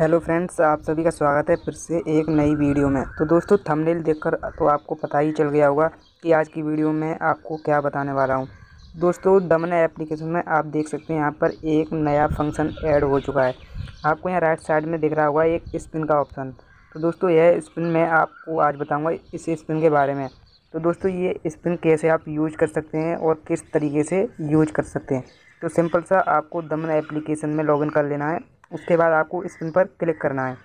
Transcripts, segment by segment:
hello friends आप सभी का स्वागत है फिर से एक नई वीडियो में तो दोस्तों थंबनेल देखकर तो आपको पता ही चल गया होगा कि आज की वीडियो में आपको क्या बताने वाला हूँ दोस्तों दमन एप्लीकेशन में आप देख सकते हैं यहाँ पर एक नया फंक्शन ऐड हो चुका है आपको यहाँ राइट साइड में दिख रहा होगा एक स्पिन का ऑप्शन तो दोस्तों यह स्पिन मैं आपको आज बताऊँगा इस स्पिन के बारे में तो दोस्तों ये स्पिन कैसे आप यूज कर सकते हैं और किस तरीके से यूज कर सकते हैं तो सिंपल सा आपको दमन एप्लीकेशन में लॉगिन कर लेना है उसके बाद आपको इस पिन पर क्लिक करना है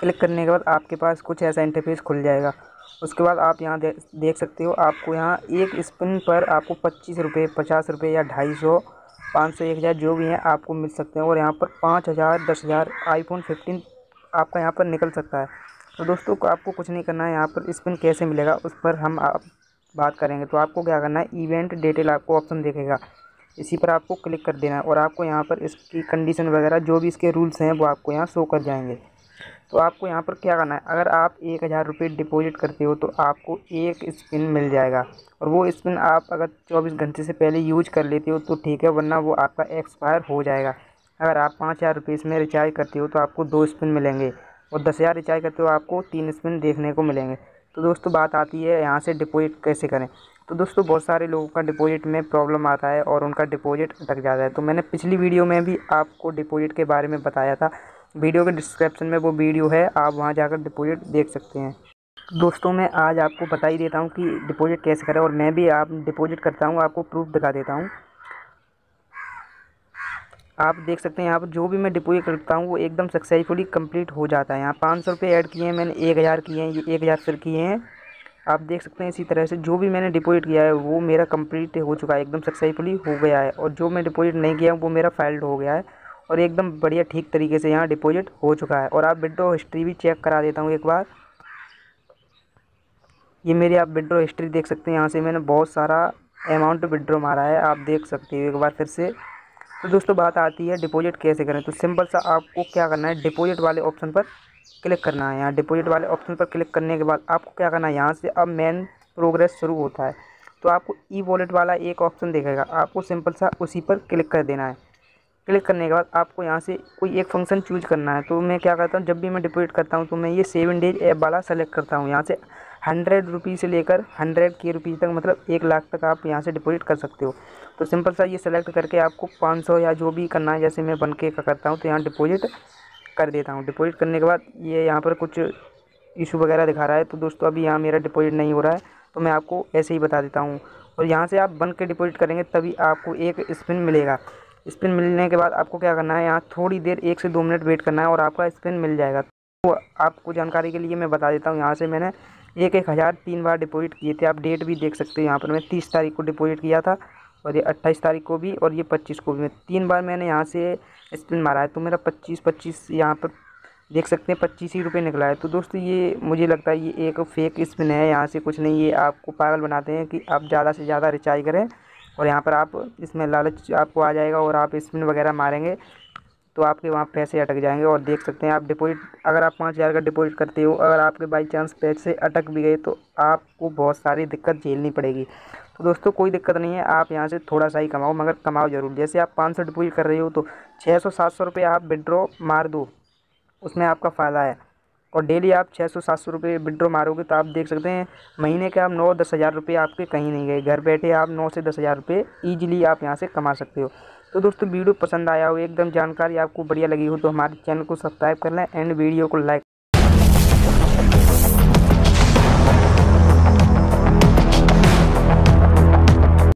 क्लिक करने के बाद आपके पास कुछ ऐसा इंटरफेस खुल जाएगा उसके बाद आप यहाँ दे, देख सकते हो आपको यहाँ एक स्पिन पर आपको पच्चीस रुपये पचास रुपये या ढाई सौ पाँच सौ एक हज़ार जो भी हैं आपको मिल सकते हैं और यहाँ पर पाँच हज़ार दस हज़ार आईफोन फिफ्टीन आपका यहाँ पर निकल सकता है तो दोस्तों आपको कुछ नहीं करना है यहाँ पर स्पिन कैसे मिलेगा उस पर हम आप बात करेंगे तो आपको क्या करना है इवेंट डिटेल आपको ऑप्शन देखेगा इसी पर आपको क्लिक कर देना है और आपको यहाँ पर इसकी कंडीशन वगैरह जो भी इसके रूल्स हैं वो आपको यहाँ शो कर जाएंगे तो आपको यहाँ पर क्या करना है अगर आप एक हज़ार रुपये डिपोज़िट करते हो तो आपको एक स्पिन मिल जाएगा और वो स्पिन आप अगर चौबीस घंटे से पहले यूज कर लेते हो तो ठीक है वरना वो आपका एक्सपायर हो जाएगा अगर आप पाँच हज़ार रुपये इसमें रिचार्ज करते हो तो आपको दो स्पिन मिलेंगे और दस हज़ार रिचार्ज करते हो तो आपको तीन स्पिन देखने को मिलेंगे तो दोस्तों बात आती है यहाँ से डिपोज़िट कैसे करें तो दोस्तों बहुत सारे लोगों का डिपॉजिट में प्रॉब्लम आता है और उनका डिपॉजिट अटक जाता है तो मैंने पिछली वीडियो में भी आपको डिपॉजिट के बारे में बताया था वीडियो के डिस्क्रिप्शन में वो वीडियो है आप वहाँ जाकर डिपॉजिट देख सकते हैं दोस्तों मैं आज आपको बता ही देता हूँ कि डिपॉजिट कैसे करें और मैं भी आप डिपॉजिट करता हूँ आपको प्रूफ दिखा देता हूँ आप देख सकते हैं यहाँ पर जो भी मैं डिपॉजिट करता हूँ वो एकदम सक्सेसफुली कंप्लीट हो जाता है यहाँ पाँच सौ रुपये ऐड किए हैं मैंने एक हज़ार किए हैं ये एक हज़ार फिर किए हैं आप देख सकते हैं इसी तरह से जो भी मैंने डिपॉजिट किया है वो मेरा कंप्लीट हो चुका है एकदम सक्सेसफुली हो गया है और जो मैं डिपॉजिट नहीं किया वो मेरा फाइल्ड हो गया है और एकदम बढ़िया ठीक तरीके से यहाँ डिपॉजिट हो चुका है और आप विड्रो हिस्ट्री भी चेक करा देता हूँ एक बार ये मेरी आप विड्रो हिस्ट्री देख सकते हैं यहाँ से मैंने बहुत सारा अमाउंट विड्रो मारा है आप देख सकते हो एक बार फिर से तो दोस्तों बात आती है डिपॉजिट कैसे करें तो सिंपल सा आपको क्या करना है डिपॉजिट वाले ऑप्शन पर क्लिक करना है यहाँ डिपॉजिट वाले ऑप्शन पर क्लिक करने के बाद आपको क्या करना है यहाँ से अब मेन प्रोग्रेस शुरू होता है तो आपको ई वॉलेट वाला एक ऑप्शन देखेगा आपको सिंपल सा उसी पर क्लिक कर देना है क्लिक करने के बाद आपको यहाँ से कोई एक फंक्शन चूज करना है तो मैं क्या करता हूँ जब भी मैं डिपॉजिट करता हूँ तो मैं ये सेवन डेज ऐप वाला सेलेक्ट करता हूँ यहाँ से हंड्रेड रुपीज़ से लेकर हंड्रेड के रुपीज़ तक मतलब एक लाख तक आप यहाँ से डिपॉजिट कर सकते हो तो सिंपल सा ये सेलेक्ट करके आपको पाँच सौ या जो भी करना है जैसे मैं बन के करता हूँ तो यहाँ डिपॉजिट कर देता हूँ डिपॉजिट करने के बाद ये यहाँ पर कुछ इशू वगैरह दिखा रहा है तो दोस्तों अभी यहाँ मेरा डिपॉजिट नहीं हो रहा है तो मैं आपको ऐसे ही बता देता हूँ और यहाँ से आप बन के डिपॉजिट करेंगे तभी आपको एक स्पिन मिलेगा स्पिन मिलने के बाद आपको क्या करना है यहाँ थोड़ी देर एक से दो मिनट वेट करना है और आपका स्पिन मिल जाएगा तो आपको जानकारी के लिए मैं बता देता हूँ यहाँ से मैंने एक एक हज़ार तीन बार डिपॉजिट किए थे आप डेट भी देख सकते हो यहाँ पर मैं तीस तारीख को डिपॉजिट किया था और ये अट्ठाईस तारीख को भी और ये पच्चीस को भी तीन बार मैंने यहाँ से स्पिन मारा है तो मेरा पच्चीस पच्चीस यहाँ पर देख सकते हैं पच्चीस ही रुपये निकला है तो दोस्तों ये मुझे लगता है ये एक फेक स्पिन है यहाँ से कुछ नहीं ये आपको पागल बनाते हैं कि आप ज़्यादा से ज़्यादा रिचार्ज करें और यहाँ पर आप इसमें लालच आपको आ जाएगा और आप स्पिन वगैरह मारेंगे तो आपके वहाँ पैसे अटक जाएंगे और देख सकते हैं आप डिपॉजिट अगर आप पाँच हज़ार का डिपॉजिट करते हो अगर आपके बाई चांस पैसे अटक भी गए तो आपको बहुत सारी दिक्कत झेलनी पड़ेगी तो दोस्तों कोई दिक्कत नहीं है आप यहाँ से थोड़ा सा ही कमाओ मगर कमाओ ज़रूर जैसे आप पाँच सौ डिपॉजिट कर रहे हो तो छः सौ सात सौ रुपये आप विड्रॉ मार दो उसमें आपका फ़ायदा है और डेली आप छः सौ सात सौ रुपये विड्रॉ मारोगे तो आप देख सकते हैं महीने के आप नौ दस हज़ार रुपये आपके कहीं नहीं गए घर बैठे आप नौ से दस हज़ार रुपये ईजिली आप यहाँ से कमा सकते हो तो दोस्तों वीडियो पसंद आया हो एकदम जानकारी आपको बढ़िया लगी हो तो हमारे चैनल को सब्सक्राइब कर लें एंड वीडियो को लाइक